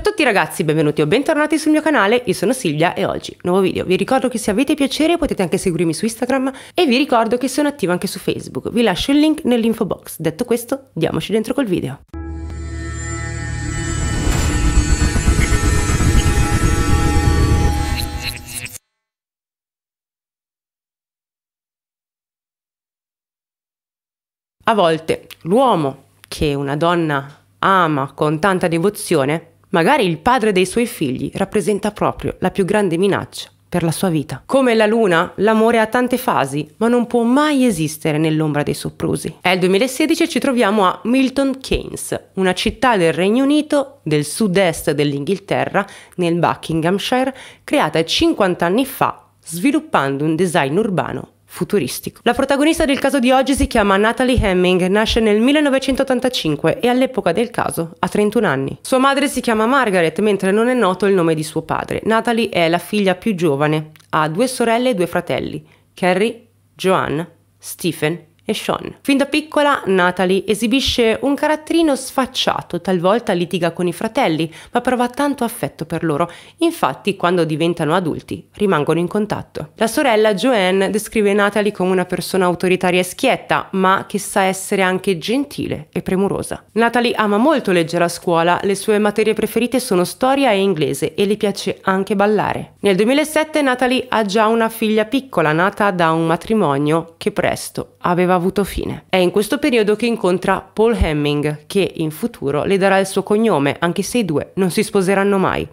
Ciao a tutti ragazzi, benvenuti o bentornati sul mio canale, io sono Silvia e oggi nuovo video. Vi ricordo che se avete piacere potete anche seguirmi su Instagram e vi ricordo che sono attiva anche su Facebook, vi lascio il link nell'info box. Detto questo, diamoci dentro col video. A volte l'uomo che una donna ama con tanta devozione Magari il padre dei suoi figli rappresenta proprio la più grande minaccia per la sua vita. Come la luna, l'amore ha tante fasi, ma non può mai esistere nell'ombra dei soprusi. È il 2016 e ci troviamo a Milton Keynes, una città del Regno Unito, del sud-est dell'Inghilterra, nel Buckinghamshire, creata 50 anni fa, sviluppando un design urbano futuristico. La protagonista del caso di oggi si chiama Natalie Hemming, nasce nel 1985 e all'epoca del caso ha 31 anni. Sua madre si chiama Margaret, mentre non è noto il nome di suo padre. Natalie è la figlia più giovane, ha due sorelle e due fratelli, Carrie, Joanne, Stephen e Sean. Fin da piccola Natalie esibisce un caratterino sfacciato, talvolta litiga con i fratelli, ma prova tanto affetto per loro, infatti quando diventano adulti rimangono in contatto. La sorella Joanne descrive Natalie come una persona autoritaria e schietta, ma che sa essere anche gentile e premurosa. Natalie ama molto leggere a scuola, le sue materie preferite sono storia e inglese e le piace anche ballare. Nel 2007 Natalie ha già una figlia piccola nata da un matrimonio che presto aveva avuto fine. È in questo periodo che incontra Paul Hemming, che in futuro le darà il suo cognome, anche se i due non si sposeranno mai.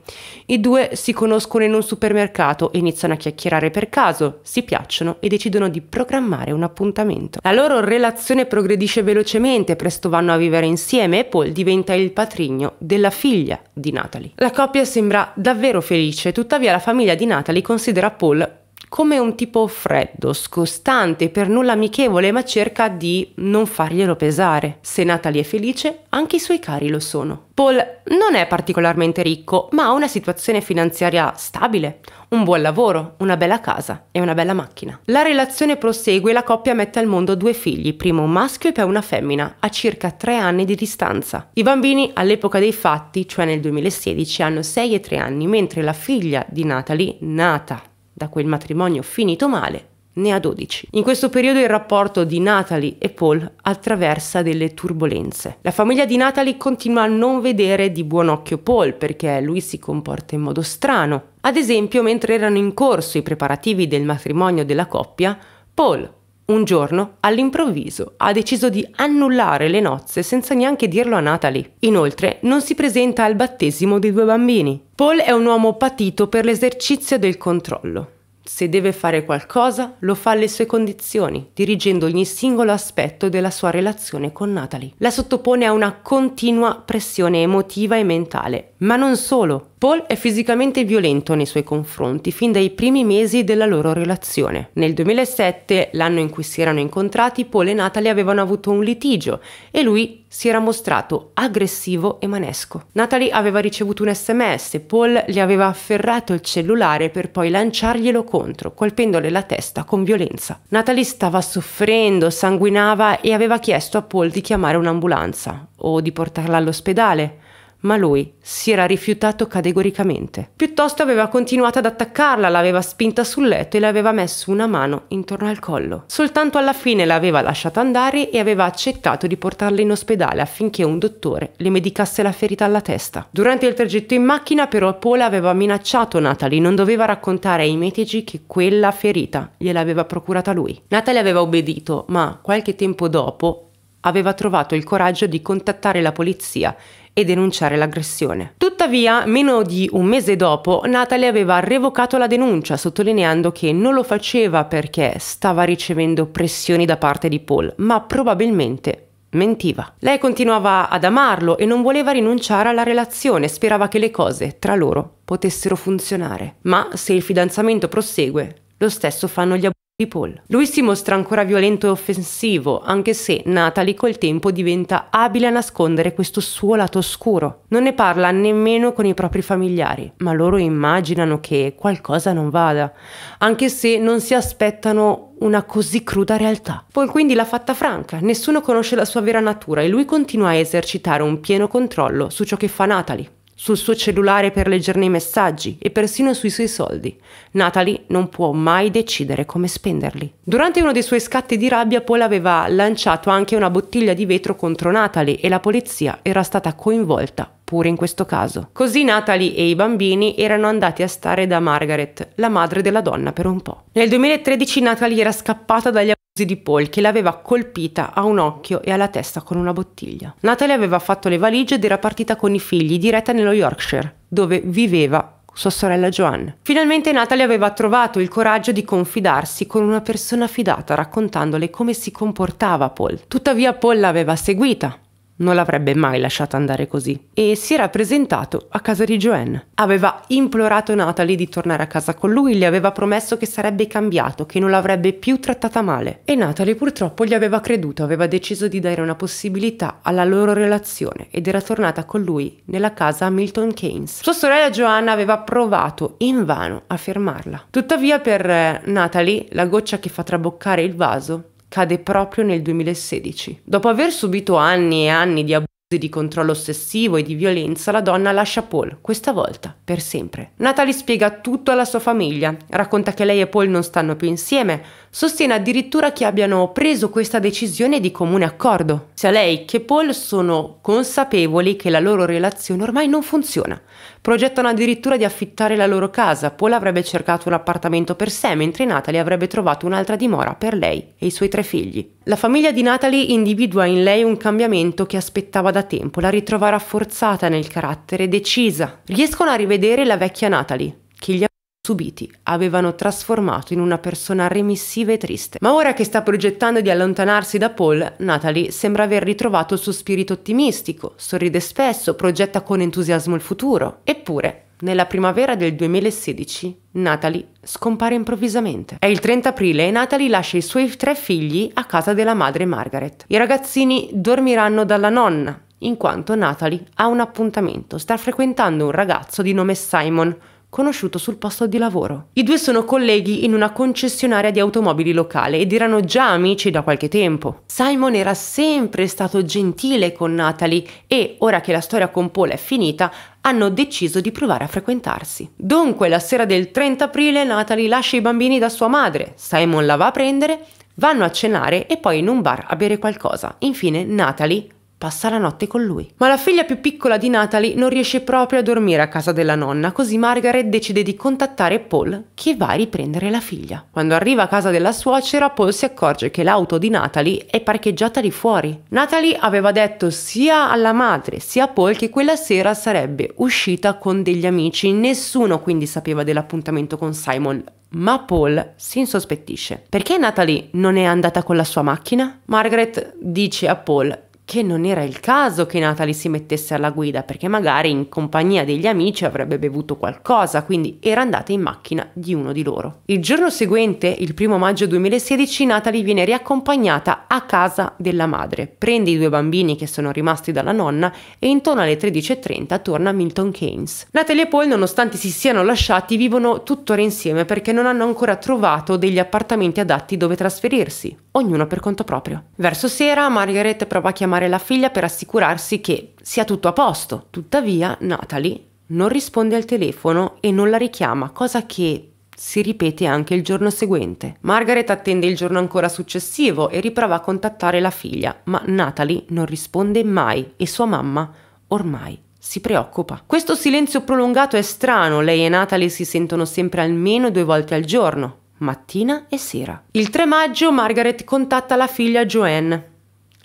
I due si conoscono in un supermercato, iniziano a chiacchierare per caso, si piacciono e decidono di programmare un appuntamento. La loro relazione progredisce velocemente, presto vanno a vivere insieme e Paul diventa il patrigno della figlia di Natalie. La coppia sembra davvero felice, tuttavia la famiglia di Natalie considera Paul come un tipo freddo, scostante, per nulla amichevole, ma cerca di non farglielo pesare. Se Natalie è felice, anche i suoi cari lo sono. Paul non è particolarmente ricco, ma ha una situazione finanziaria stabile, un buon lavoro, una bella casa e una bella macchina. La relazione prosegue e la coppia mette al mondo due figli, prima un maschio e poi una femmina, a circa tre anni di distanza. I bambini all'epoca dei fatti, cioè nel 2016, hanno 6 e 3 anni, mentre la figlia di Natalie, nata da quel matrimonio finito male ne ha 12. In questo periodo il rapporto di Natalie e Paul attraversa delle turbulenze. La famiglia di Natalie continua a non vedere di buon occhio Paul perché lui si comporta in modo strano. Ad esempio, mentre erano in corso i preparativi del matrimonio della coppia, Paul un giorno, all'improvviso, ha deciso di annullare le nozze senza neanche dirlo a Natalie. Inoltre, non si presenta al battesimo dei due bambini. Paul è un uomo patito per l'esercizio del controllo. Se deve fare qualcosa, lo fa alle sue condizioni, dirigendo ogni singolo aspetto della sua relazione con Natalie. La sottopone a una continua pressione emotiva e mentale. Ma non solo, Paul è fisicamente violento nei suoi confronti fin dai primi mesi della loro relazione. Nel 2007, l'anno in cui si erano incontrati, Paul e Natalie avevano avuto un litigio e lui si era mostrato aggressivo e manesco. Natalie aveva ricevuto un sms, Paul le aveva afferrato il cellulare per poi lanciarglielo contro, colpendole la testa con violenza. Natalie stava soffrendo, sanguinava e aveva chiesto a Paul di chiamare un'ambulanza o di portarla all'ospedale ma lui si era rifiutato categoricamente. Piuttosto aveva continuato ad attaccarla, l'aveva spinta sul letto e le aveva messo una mano intorno al collo. Soltanto alla fine l'aveva lasciata andare e aveva accettato di portarla in ospedale affinché un dottore le medicasse la ferita alla testa. Durante il tragitto in macchina però Paul aveva minacciato Natalie, non doveva raccontare ai medici che quella ferita gliel'aveva procurata lui. Natalie aveva obbedito, ma qualche tempo dopo aveva trovato il coraggio di contattare la polizia e denunciare l'aggressione. Tuttavia, meno di un mese dopo, Natalie aveva revocato la denuncia, sottolineando che non lo faceva perché stava ricevendo pressioni da parte di Paul, ma probabilmente mentiva. Lei continuava ad amarlo e non voleva rinunciare alla relazione, sperava che le cose tra loro potessero funzionare. Ma se il fidanzamento prosegue, lo stesso fanno gli abusi di Lui si mostra ancora violento e offensivo, anche se Natalie col tempo diventa abile a nascondere questo suo lato oscuro. Non ne parla nemmeno con i propri familiari, ma loro immaginano che qualcosa non vada, anche se non si aspettano una così cruda realtà. Paul quindi l'ha fatta franca, nessuno conosce la sua vera natura e lui continua a esercitare un pieno controllo su ciò che fa Natalie sul suo cellulare per leggerne i messaggi e persino sui suoi soldi. Natalie non può mai decidere come spenderli. Durante uno dei suoi scatti di rabbia Paul aveva lanciato anche una bottiglia di vetro contro Natalie e la polizia era stata coinvolta pure in questo caso. Così Natalie e i bambini erano andati a stare da Margaret, la madre della donna, per un po'. Nel 2013 Natalie era scappata dagli di Paul che l'aveva colpita a un occhio e alla testa con una bottiglia. Natalie aveva fatto le valigie ed era partita con i figli diretta nello Yorkshire, dove viveva sua sorella Joanne. Finalmente Natalie aveva trovato il coraggio di confidarsi con una persona fidata raccontandole come si comportava Paul. Tuttavia Paul l'aveva seguita non l'avrebbe mai lasciata andare così. E si era presentato a casa di Joanne. Aveva implorato Natalie di tornare a casa con lui, gli aveva promesso che sarebbe cambiato, che non l'avrebbe più trattata male. E Natalie purtroppo gli aveva creduto, aveva deciso di dare una possibilità alla loro relazione ed era tornata con lui nella casa a Milton Keynes. Sua sorella Joanna aveva provato invano a fermarla. Tuttavia per eh, Natalie la goccia che fa traboccare il vaso cade proprio nel 2016. Dopo aver subito anni e anni di abusi di controllo ossessivo e di violenza, la donna lascia Paul, questa volta per sempre. Natalie spiega tutto alla sua famiglia, racconta che lei e Paul non stanno più insieme, sostiene addirittura che abbiano preso questa decisione di comune accordo. Sia lei che Paul sono consapevoli che la loro relazione ormai non funziona, Progettano addirittura di affittare la loro casa, Paul avrebbe cercato un appartamento per sé, mentre Natalie avrebbe trovato un'altra dimora per lei e i suoi tre figli. La famiglia di Natalie individua in lei un cambiamento che aspettava da tempo, la ritrova rafforzata nel carattere, decisa. Riescono a rivedere la vecchia Natalie, che gli ha subiti avevano trasformato in una persona remissiva e triste. Ma ora che sta progettando di allontanarsi da Paul, Natalie sembra aver ritrovato il suo spirito ottimistico, sorride spesso, progetta con entusiasmo il futuro. Eppure, nella primavera del 2016, Natalie scompare improvvisamente. È il 30 aprile e Natalie lascia i suoi tre figli a casa della madre Margaret. I ragazzini dormiranno dalla nonna, in quanto Natalie ha un appuntamento, sta frequentando un ragazzo di nome Simon, conosciuto sul posto di lavoro. I due sono colleghi in una concessionaria di automobili locale ed erano già amici da qualche tempo. Simon era sempre stato gentile con Natalie e, ora che la storia con Paul è finita, hanno deciso di provare a frequentarsi. Dunque, la sera del 30 aprile Natalie lascia i bambini da sua madre, Simon la va a prendere, vanno a cenare e poi in un bar a bere qualcosa. Infine Natalie Passa la notte con lui. Ma la figlia più piccola di Natalie non riesce proprio a dormire a casa della nonna, così Margaret decide di contattare Paul, che va a riprendere la figlia. Quando arriva a casa della suocera, Paul si accorge che l'auto di Natalie è parcheggiata lì fuori. Natalie aveva detto sia alla madre sia a Paul che quella sera sarebbe uscita con degli amici, nessuno quindi sapeva dell'appuntamento con Simon, ma Paul si insospettisce. Perché Natalie non è andata con la sua macchina? Margaret dice a Paul che non era il caso che Natalie si mettesse alla guida perché magari in compagnia degli amici avrebbe bevuto qualcosa, quindi era andata in macchina di uno di loro. Il giorno seguente, il primo maggio 2016, Natalie viene riaccompagnata a casa della madre, prende i due bambini che sono rimasti dalla nonna e intorno alle 13.30 torna a Milton Keynes. Natalie e Paul, nonostante si siano lasciati, vivono tuttora insieme perché non hanno ancora trovato degli appartamenti adatti dove trasferirsi ognuno per conto proprio. Verso sera Margaret prova a chiamare la figlia per assicurarsi che sia tutto a posto. Tuttavia Natalie non risponde al telefono e non la richiama, cosa che si ripete anche il giorno seguente. Margaret attende il giorno ancora successivo e riprova a contattare la figlia, ma Natalie non risponde mai e sua mamma ormai si preoccupa. Questo silenzio prolungato è strano, lei e Natalie si sentono sempre almeno due volte al giorno, mattina e sera. Il 3 maggio Margaret contatta la figlia Joanne.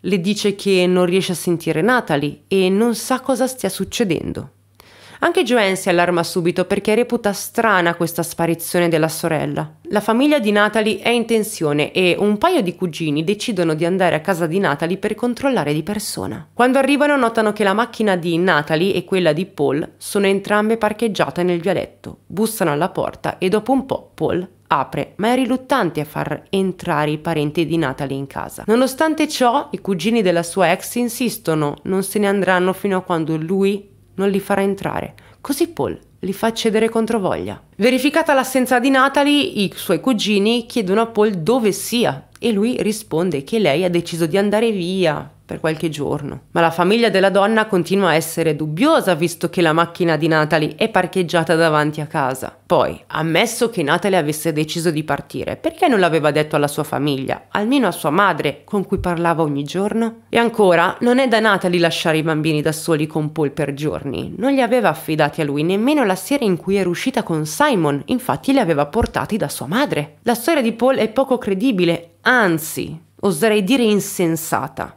Le dice che non riesce a sentire Natalie e non sa cosa stia succedendo. Anche Joanne si allarma subito perché reputa strana questa sparizione della sorella. La famiglia di Natalie è in tensione e un paio di cugini decidono di andare a casa di Natalie per controllare di persona. Quando arrivano notano che la macchina di Natalie e quella di Paul sono entrambe parcheggiate nel vialetto. Bussano alla porta e dopo un po' Paul apre, ma è riluttante a far entrare i parenti di Natalie in casa. Nonostante ciò, i cugini della sua ex insistono, non se ne andranno fino a quando lui non li farà entrare. Così Paul li fa cedere controvoglia. Verificata l'assenza di Natalie, i suoi cugini chiedono a Paul dove sia e lui risponde che lei ha deciso di andare via per qualche giorno. Ma la famiglia della donna continua a essere dubbiosa visto che la macchina di Natalie è parcheggiata davanti a casa. Poi, ammesso che Natalie avesse deciso di partire, perché non l'aveva detto alla sua famiglia, almeno a sua madre, con cui parlava ogni giorno? E ancora, non è da Natalie lasciare i bambini da soli con Paul per giorni. Non li aveva affidati a lui nemmeno la sera in cui era uscita con Simon, infatti li aveva portati da sua madre. La storia di Paul è poco credibile, anzi, oserei dire insensata.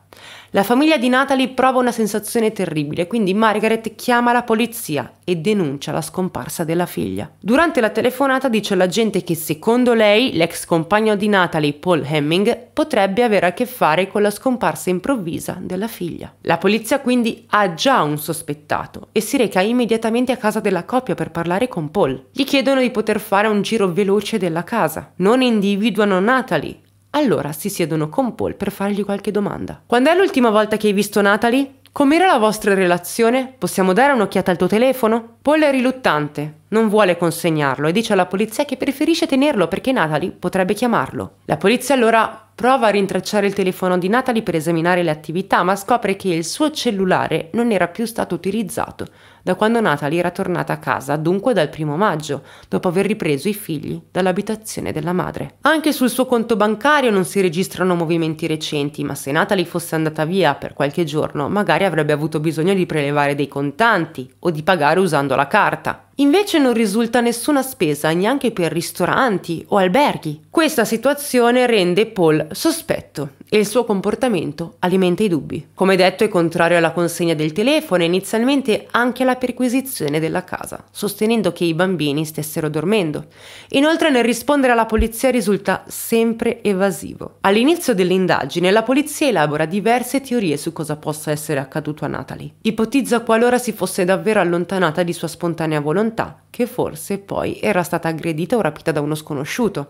La famiglia di Natalie prova una sensazione terribile, quindi Margaret chiama la polizia e denuncia la scomparsa della figlia. Durante la telefonata dice alla gente che secondo lei l'ex compagno di Natalie, Paul Hemming, potrebbe avere a che fare con la scomparsa improvvisa della figlia. La polizia quindi ha già un sospettato e si reca immediatamente a casa della coppia per parlare con Paul. Gli chiedono di poter fare un giro veloce della casa. Non individuano Natalie allora si siedono con Paul per fargli qualche domanda. Quando è l'ultima volta che hai visto Natalie? Com'era la vostra relazione? Possiamo dare un'occhiata al tuo telefono? Paul è riluttante, non vuole consegnarlo e dice alla polizia che preferisce tenerlo perché Natalie potrebbe chiamarlo. La polizia allora prova a rintracciare il telefono di Natalie per esaminare le attività, ma scopre che il suo cellulare non era più stato utilizzato, da quando Natalie era tornata a casa, dunque dal primo maggio, dopo aver ripreso i figli dall'abitazione della madre. Anche sul suo conto bancario non si registrano movimenti recenti, ma se Natalie fosse andata via per qualche giorno, magari avrebbe avuto bisogno di prelevare dei contanti o di pagare usando la carta. Invece non risulta nessuna spesa neanche per ristoranti o alberghi. Questa situazione rende Paul sospetto e il suo comportamento alimenta i dubbi. Come detto è contrario alla consegna del telefono e inizialmente anche alla perquisizione della casa, sostenendo che i bambini stessero dormendo. Inoltre nel rispondere alla polizia risulta sempre evasivo. All'inizio dell'indagine la polizia elabora diverse teorie su cosa possa essere accaduto a Natalie. Ipotizza qualora si fosse davvero allontanata di sua spontanea volontà volontà che forse poi era stata aggredita o rapita da uno sconosciuto.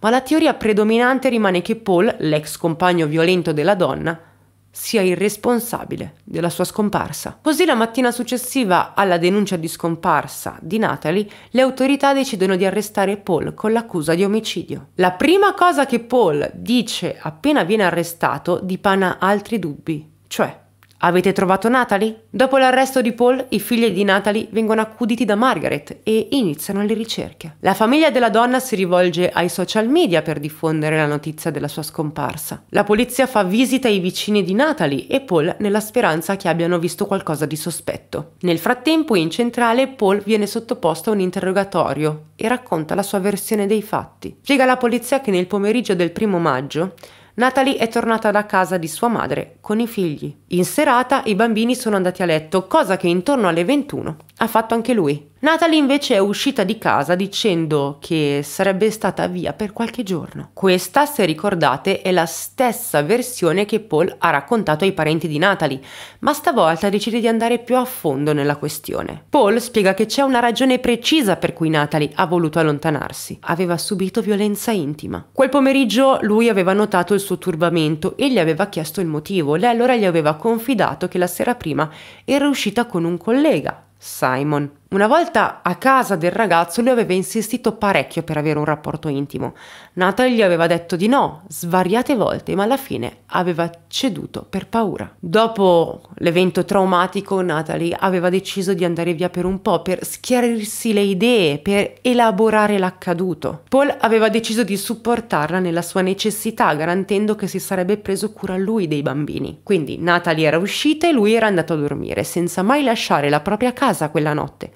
Ma la teoria predominante rimane che Paul, l'ex compagno violento della donna, sia il responsabile della sua scomparsa. Così la mattina successiva alla denuncia di scomparsa di Natalie, le autorità decidono di arrestare Paul con l'accusa di omicidio. La prima cosa che Paul dice appena viene arrestato dipana altri dubbi, cioè Avete trovato Natalie? Dopo l'arresto di Paul, i figli di Natalie vengono accuditi da Margaret e iniziano le ricerche. La famiglia della donna si rivolge ai social media per diffondere la notizia della sua scomparsa. La polizia fa visita ai vicini di Natalie e Paul nella speranza che abbiano visto qualcosa di sospetto. Nel frattempo, in centrale, Paul viene sottoposto a un interrogatorio e racconta la sua versione dei fatti. Spiega alla polizia che nel pomeriggio del primo maggio Natalie è tornata da casa di sua madre con i figli. In serata i bambini sono andati a letto, cosa che intorno alle 21 ha fatto anche lui. Natalie invece è uscita di casa dicendo che sarebbe stata via per qualche giorno. Questa, se ricordate, è la stessa versione che Paul ha raccontato ai parenti di Natalie, ma stavolta decide di andare più a fondo nella questione. Paul spiega che c'è una ragione precisa per cui Natalie ha voluto allontanarsi. Aveva subito violenza intima. Quel pomeriggio lui aveva notato il suo turbamento e gli aveva chiesto il motivo. Lei allora gli aveva confidato che la sera prima era uscita con un collega, Simon. Una volta a casa del ragazzo lui aveva insistito parecchio per avere un rapporto intimo. Natalie gli aveva detto di no svariate volte, ma alla fine aveva ceduto per paura. Dopo l'evento traumatico, Natalie aveva deciso di andare via per un po', per schiarirsi le idee, per elaborare l'accaduto. Paul aveva deciso di supportarla nella sua necessità, garantendo che si sarebbe preso cura lui dei bambini. Quindi Natalie era uscita e lui era andato a dormire, senza mai lasciare la propria casa quella notte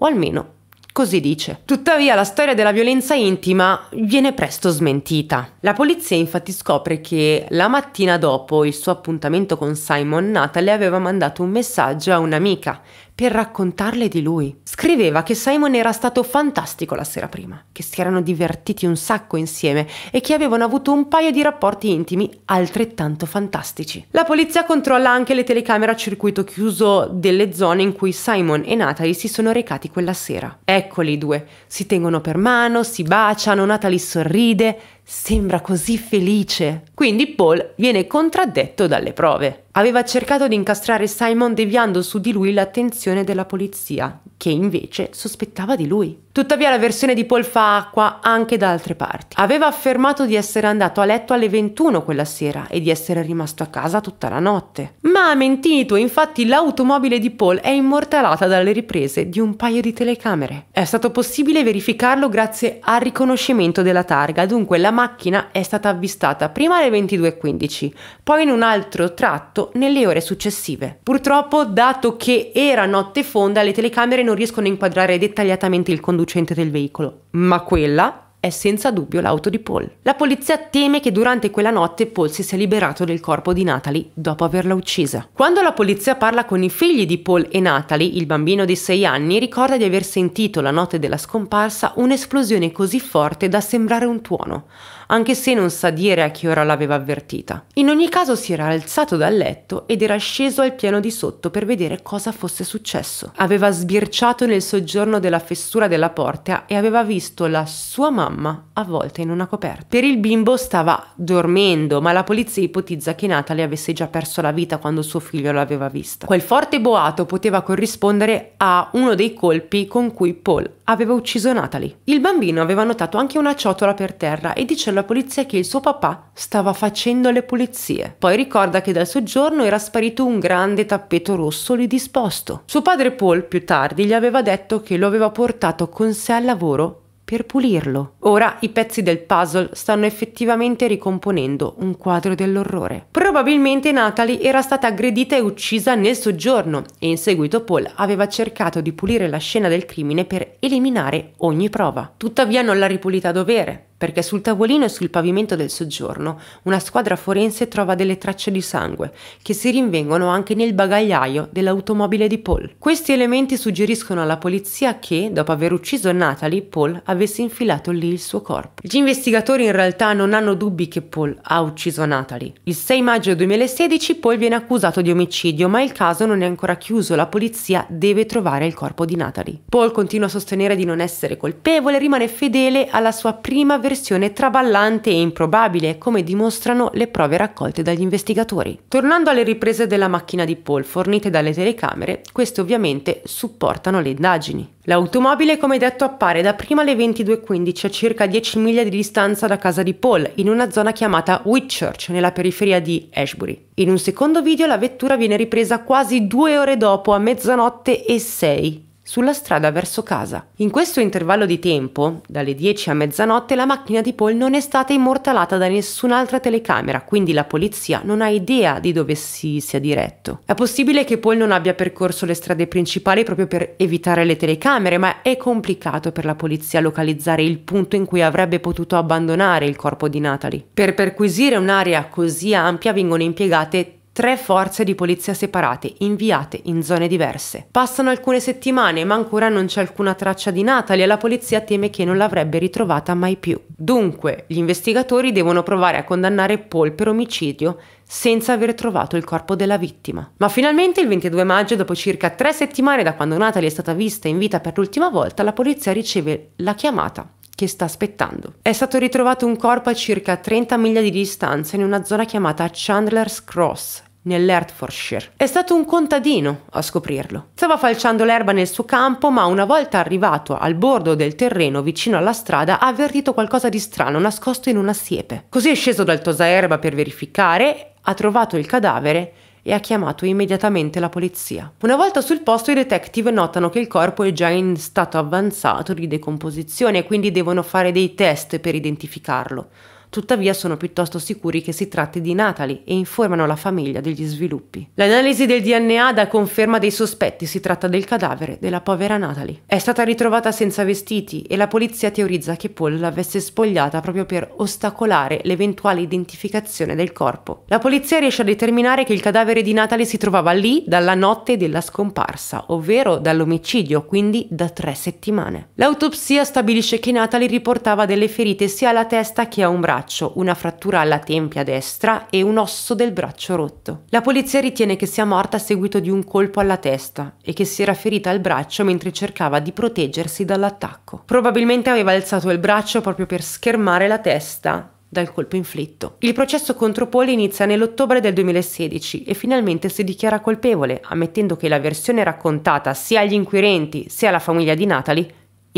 o almeno Così dice. Tuttavia la storia della violenza intima viene presto smentita. La polizia infatti scopre che la mattina dopo il suo appuntamento con Simon, Natalie aveva mandato un messaggio a un'amica per raccontarle di lui. Scriveva che Simon era stato fantastico la sera prima, che si erano divertiti un sacco insieme e che avevano avuto un paio di rapporti intimi altrettanto fantastici. La polizia controlla anche le telecamere a circuito chiuso delle zone in cui Simon e Natalie si sono recati quella sera. Eccoli i due, si tengono per mano, si baciano, Natalie sorride, sembra così felice. Quindi Paul viene contraddetto dalle prove. Aveva cercato di incastrare Simon deviando su di lui l'attenzione della polizia, che invece sospettava di lui. Tuttavia la versione di Paul fa acqua anche da altre parti. Aveva affermato di essere andato a letto alle 21 quella sera e di essere rimasto a casa tutta la notte. Ma ha mentito, infatti l'automobile di Paul è immortalata dalle riprese di un paio di telecamere. È stato possibile verificarlo grazie al riconoscimento della targa, dunque la macchina è stata avvistata prima alle 22.15, poi in un altro tratto nelle ore successive. Purtroppo, dato che era notte fonda, le telecamere non non riescono a inquadrare dettagliatamente il conducente del veicolo, ma quella è senza dubbio l'auto di Paul. La polizia teme che durante quella notte Paul si sia liberato del corpo di Natalie dopo averla uccisa. Quando la polizia parla con i figli di Paul e Natalie, il bambino di 6 anni ricorda di aver sentito la notte della scomparsa un'esplosione così forte da sembrare un tuono, anche se non sa dire a che ora l'aveva avvertita. In ogni caso si era alzato dal letto ed era sceso al piano di sotto per vedere cosa fosse successo. Aveva sbirciato nel soggiorno della fessura della porta e aveva visto la sua mamma mamma, avvolta in una coperta. Per il bimbo stava dormendo, ma la polizia ipotizza che Natalie avesse già perso la vita quando suo figlio l'aveva vista. Quel forte boato poteva corrispondere a uno dei colpi con cui Paul aveva ucciso Natalie. Il bambino aveva notato anche una ciotola per terra e dice alla polizia che il suo papà stava facendo le pulizie. Poi ricorda che dal soggiorno era sparito un grande tappeto rosso lì disposto. Suo padre Paul più tardi gli aveva detto che lo aveva portato con sé al lavoro per pulirlo. Ora i pezzi del puzzle stanno effettivamente ricomponendo un quadro dell'orrore. Probabilmente Natalie era stata aggredita e uccisa nel soggiorno e in seguito Paul aveva cercato di pulire la scena del crimine per eliminare ogni prova. Tuttavia non l'ha ripulita a dovere, perché sul tavolino e sul pavimento del soggiorno una squadra forense trova delle tracce di sangue che si rinvengono anche nel bagagliaio dell'automobile di Paul. Questi elementi suggeriscono alla polizia che, dopo aver ucciso Natalie, Paul avesse infilato lì il suo corpo. Gli investigatori in realtà non hanno dubbi che Paul ha ucciso Natalie. Il 6 maggio 2016 Paul viene accusato di omicidio, ma il caso non è ancora chiuso, la polizia deve trovare il corpo di Natalie. Paul continua a sostenere di non essere colpevole, rimane fedele alla sua prima versione versione traballante e improbabile, come dimostrano le prove raccolte dagli investigatori. Tornando alle riprese della macchina di Paul fornite dalle telecamere, queste ovviamente supportano le indagini. L'automobile, come detto, appare da prima alle 22.15 a circa 10 miglia di distanza da casa di Paul, in una zona chiamata Whitchurch, nella periferia di Ashbury. In un secondo video la vettura viene ripresa quasi due ore dopo, a mezzanotte e 6, sulla strada verso casa. In questo intervallo di tempo, dalle 10 a mezzanotte, la macchina di Paul non è stata immortalata da nessun'altra telecamera, quindi la polizia non ha idea di dove si sia diretto. È possibile che Paul non abbia percorso le strade principali proprio per evitare le telecamere, ma è complicato per la polizia localizzare il punto in cui avrebbe potuto abbandonare il corpo di Natalie. Per perquisire un'area così ampia vengono impiegate tre forze di polizia separate, inviate in zone diverse. Passano alcune settimane, ma ancora non c'è alcuna traccia di Natalie e la polizia teme che non l'avrebbe ritrovata mai più. Dunque, gli investigatori devono provare a condannare Paul per omicidio senza aver trovato il corpo della vittima. Ma finalmente il 22 maggio, dopo circa tre settimane da quando Natalie è stata vista in vita per l'ultima volta, la polizia riceve la chiamata che sta aspettando. È stato ritrovato un corpo a circa 30 miglia di distanza in una zona chiamata Chandler's Cross, nell'Hertfordshire. È stato un contadino a scoprirlo. Stava falciando l'erba nel suo campo, ma una volta arrivato al bordo del terreno vicino alla strada ha avvertito qualcosa di strano nascosto in una siepe. Così è sceso dal tosaerba per verificare, ha trovato il cadavere e ha chiamato immediatamente la polizia. Una volta sul posto i detective notano che il corpo è già in stato avanzato di decomposizione e quindi devono fare dei test per identificarlo tuttavia sono piuttosto sicuri che si tratti di Natalie e informano la famiglia degli sviluppi. L'analisi del DNA dà conferma dei sospetti, si tratta del cadavere della povera Natalie. È stata ritrovata senza vestiti e la polizia teorizza che Paul l'avesse spogliata proprio per ostacolare l'eventuale identificazione del corpo. La polizia riesce a determinare che il cadavere di Natalie si trovava lì dalla notte della scomparsa, ovvero dall'omicidio, quindi da tre settimane. L'autopsia stabilisce che Natalie riportava delle ferite sia alla testa che a un braccio braccio, una frattura alla tempia destra e un osso del braccio rotto. La polizia ritiene che sia morta a seguito di un colpo alla testa e che si era ferita al braccio mentre cercava di proteggersi dall'attacco. Probabilmente aveva alzato il braccio proprio per schermare la testa dal colpo inflitto. Il processo contro Paul inizia nell'ottobre del 2016 e finalmente si dichiara colpevole, ammettendo che la versione raccontata sia agli inquirenti sia alla famiglia di Natalie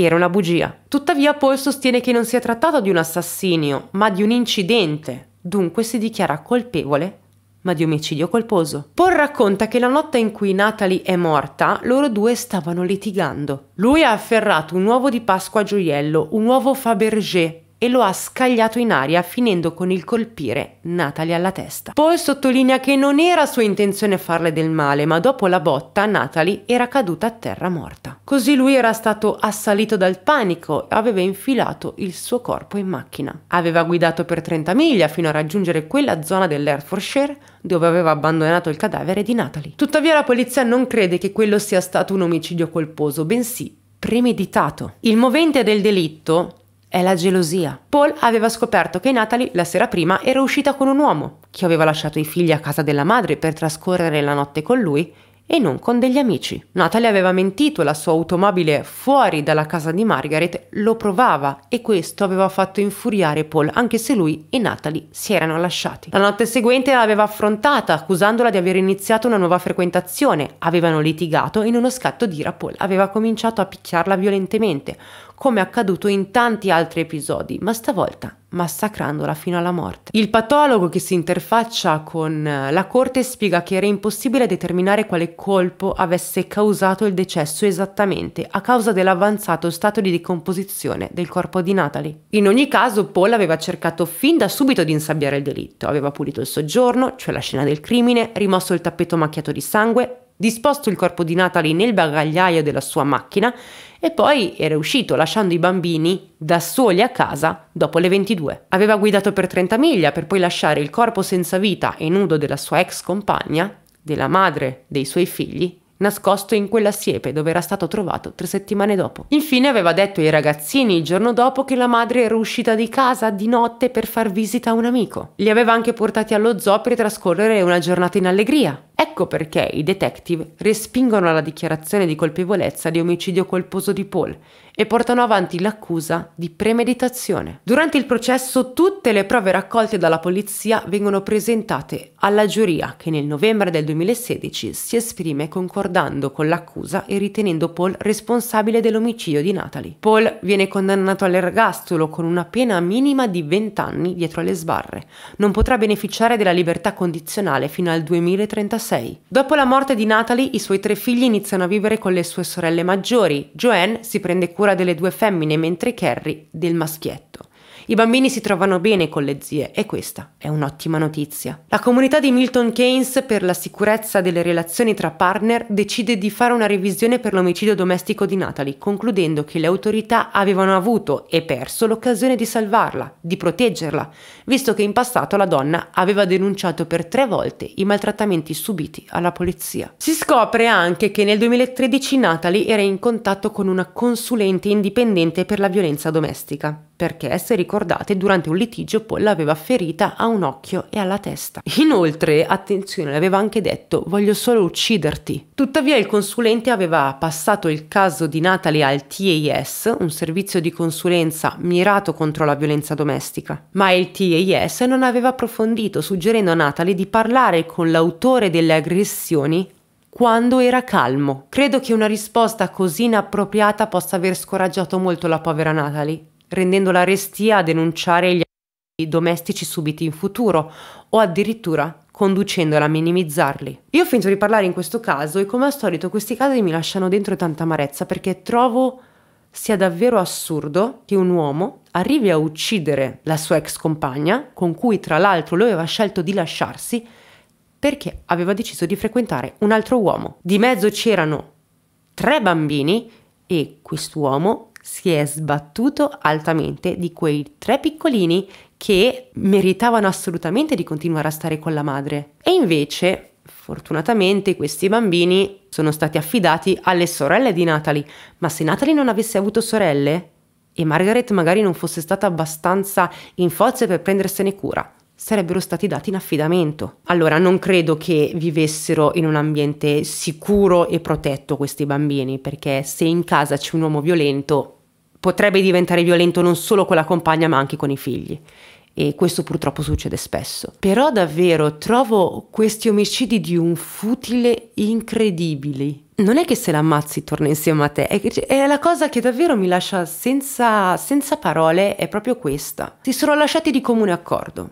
era una bugia. Tuttavia Paul sostiene che non sia trattato di un assassinio, ma di un incidente. Dunque si dichiara colpevole ma di omicidio colposo. Paul racconta che la notte in cui Natalie è morta, loro due stavano litigando. Lui ha afferrato un uovo di Pasqua gioiello, un uovo Fabergé, e lo ha scagliato in aria finendo con il colpire Natalie alla testa. Paul sottolinea che non era sua intenzione farle del male, ma dopo la botta Natalie era caduta a terra morta. Così lui era stato assalito dal panico e aveva infilato il suo corpo in macchina. Aveva guidato per 30 miglia fino a raggiungere quella zona dell'Hertfordshire dove aveva abbandonato il cadavere di Natalie. Tuttavia la polizia non crede che quello sia stato un omicidio colposo, bensì premeditato. Il movente del delitto è la gelosia. Paul aveva scoperto che Natalie la sera prima era uscita con un uomo, che aveva lasciato i figli a casa della madre per trascorrere la notte con lui e non con degli amici. Natalie aveva mentito, la sua automobile fuori dalla casa di Margaret lo provava e questo aveva fatto infuriare Paul, anche se lui e Natalie si erano lasciati. La notte seguente l'aveva affrontata, accusandola di aver iniziato una nuova frequentazione. Avevano litigato e in uno scatto di ira Paul aveva cominciato a picchiarla violentemente come accaduto in tanti altri episodi, ma stavolta massacrandola fino alla morte. Il patologo che si interfaccia con eh, la corte spiega che era impossibile determinare quale colpo avesse causato il decesso esattamente a causa dell'avanzato stato di decomposizione del corpo di Natalie. In ogni caso Paul aveva cercato fin da subito di insabbiare il delitto, aveva pulito il soggiorno, cioè la scena del crimine, rimosso il tappeto macchiato di sangue, disposto il corpo di Natalie nel bagagliaio della sua macchina e poi era uscito lasciando i bambini da soli a casa dopo le 22. Aveva guidato per 30 miglia per poi lasciare il corpo senza vita e nudo della sua ex compagna, della madre dei suoi figli, nascosto in quella siepe dove era stato trovato tre settimane dopo. Infine aveva detto ai ragazzini il giorno dopo che la madre era uscita di casa di notte per far visita a un amico. Li aveva anche portati allo zoo per trascorrere una giornata in allegria. Ecco perché i detective respingono la dichiarazione di colpevolezza di omicidio colposo di Paul e portano avanti l'accusa di premeditazione. Durante il processo tutte le prove raccolte dalla polizia vengono presentate alla giuria che nel novembre del 2016 si esprime concordando con l'accusa e ritenendo Paul responsabile dell'omicidio di Natalie. Paul viene condannato all'ergastolo con una pena minima di 20 anni dietro alle sbarre. Non potrà beneficiare della libertà condizionale fino al 2036. Dopo la morte di Natalie i suoi tre figli iniziano a vivere con le sue sorelle maggiori. Joanne si prende cura cura delle due femmine mentre Carrie del maschietto. I bambini si trovano bene con le zie e questa è un'ottima notizia. La comunità di Milton Keynes per la sicurezza delle relazioni tra partner decide di fare una revisione per l'omicidio domestico di Natalie, concludendo che le autorità avevano avuto e perso l'occasione di salvarla, di proteggerla, visto che in passato la donna aveva denunciato per tre volte i maltrattamenti subiti alla polizia. Si scopre anche che nel 2013 Natalie era in contatto con una consulente indipendente per la violenza domestica perché, se ricordate, durante un litigio Paul l'aveva ferita a un occhio e alla testa. Inoltre, attenzione, le aveva anche detto voglio solo ucciderti. Tuttavia il consulente aveva passato il caso di Natalie al TAS, un servizio di consulenza mirato contro la violenza domestica, ma il TAS non aveva approfondito, suggerendo a Natalie di parlare con l'autore delle aggressioni quando era calmo. Credo che una risposta così inappropriata possa aver scoraggiato molto la povera Natalie rendendola restia a denunciare gli atti domestici subiti in futuro o addirittura conducendola a minimizzarli. Io ho finito di parlare in questo caso e come al solito questi casi mi lasciano dentro tanta amarezza perché trovo sia davvero assurdo che un uomo arrivi a uccidere la sua ex compagna, con cui tra l'altro lui aveva scelto di lasciarsi, perché aveva deciso di frequentare un altro uomo. Di mezzo c'erano tre bambini e quest'uomo si è sbattuto altamente di quei tre piccolini che meritavano assolutamente di continuare a stare con la madre. E invece, fortunatamente, questi bambini sono stati affidati alle sorelle di Natalie, ma se Natalie non avesse avuto sorelle e Margaret magari non fosse stata abbastanza in forze per prendersene cura, sarebbero stati dati in affidamento. Allora non credo che vivessero in un ambiente sicuro e protetto questi bambini, perché se in casa c'è un uomo violento potrebbe diventare violento non solo con la compagna ma anche con i figli. E questo purtroppo succede spesso. Però davvero trovo questi omicidi di un futile incredibili. Non è che se l'ammazzi torna insieme a te, è, è la cosa che davvero mi lascia senza, senza parole, è proprio questa. Si sono lasciati di comune accordo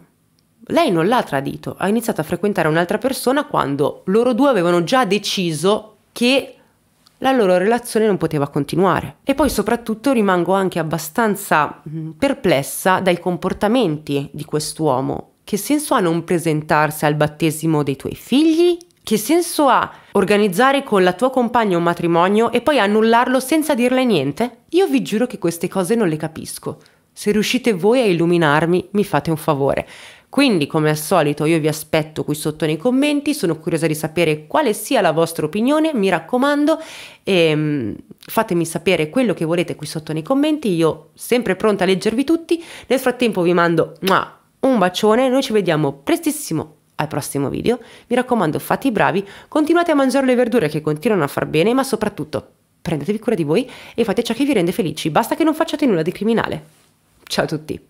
lei non l'ha tradito, ha iniziato a frequentare un'altra persona quando loro due avevano già deciso che la loro relazione non poteva continuare. E poi soprattutto rimango anche abbastanza mm, perplessa dai comportamenti di quest'uomo. Che senso ha non presentarsi al battesimo dei tuoi figli? Che senso ha organizzare con la tua compagna un matrimonio e poi annullarlo senza dirle niente? Io vi giuro che queste cose non le capisco. Se riuscite voi a illuminarmi, mi fate un favore. Quindi, come al solito, io vi aspetto qui sotto nei commenti, sono curiosa di sapere quale sia la vostra opinione, mi raccomando, e, ehm, fatemi sapere quello che volete qui sotto nei commenti, io sempre pronta a leggervi tutti. Nel frattempo vi mando un bacione, noi ci vediamo prestissimo al prossimo video. Mi raccomando, fate i bravi, continuate a mangiare le verdure che continuano a far bene, ma soprattutto prendetevi cura di voi e fate ciò che vi rende felici, basta che non facciate nulla di criminale. Ciao a tutti!